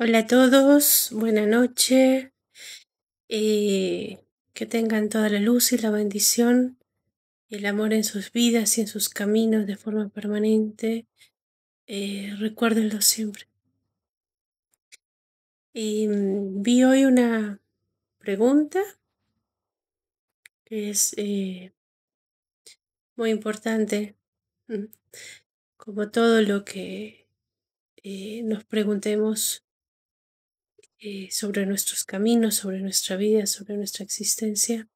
Hola a todos, buena noche. Eh, que tengan toda la luz y la bendición y el amor en sus vidas y en sus caminos de forma permanente. Eh, recuérdenlo siempre. Mm, vi hoy una pregunta que es eh, muy importante, mm, como todo lo que eh, nos preguntemos eh, sobre nuestros caminos, sobre nuestra vida, sobre nuestra existencia.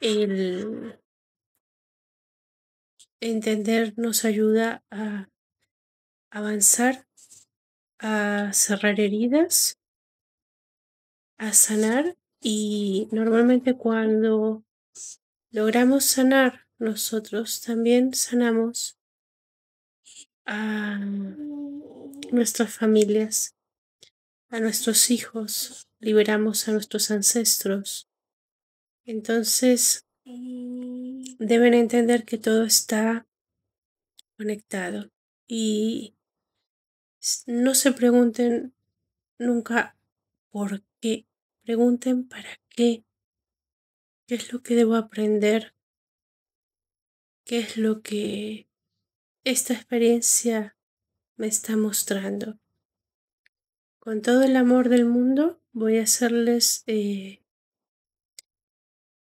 El entender nos ayuda a avanzar, a cerrar heridas, a sanar y normalmente cuando logramos sanar, nosotros también sanamos a nuestras familias, a nuestros hijos, liberamos a nuestros ancestros. Entonces, deben entender que todo está conectado y no se pregunten nunca por qué, pregunten para qué, qué es lo que debo aprender, qué es lo que esta experiencia me está mostrando con todo el amor del mundo voy a hacerles eh,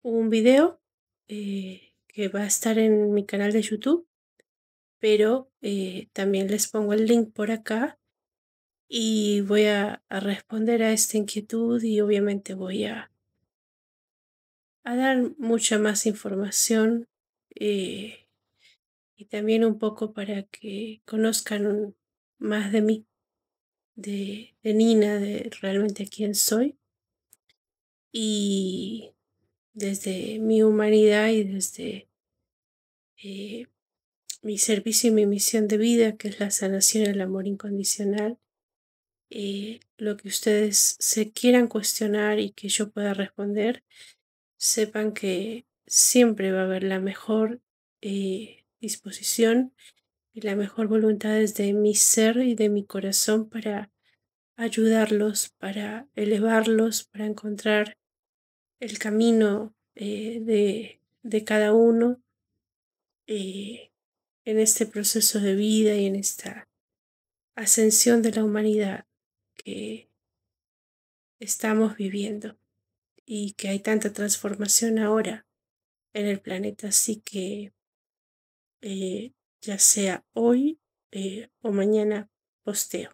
un video eh, que va a estar en mi canal de YouTube, pero eh, también les pongo el link por acá y voy a, responder a esta inquietud y obviamente voy a dar mucha más información y también un poco para que conozcan más de mí de, de Nina, de realmente quién soy. Y desde mi humanidad y desde eh, mi servicio y mi misión de vida, que es la sanación, y el amor incondicional, eh, lo que ustedes se quieran cuestionar y que yo pueda responder, sepan que siempre va a haber la mejor eh, disposición y la mejor voluntad desde mi ser y de mi corazón para ayudarlos, para elevarlos, para encontrar el camino eh, de, de, cada uno eh, en este proceso de vida y en esta ascensión de la humanidad que estamos viviendo y que hay tanta transformación ahora en el planeta. Así que eh, ya sea hoy eh, o mañana posteo.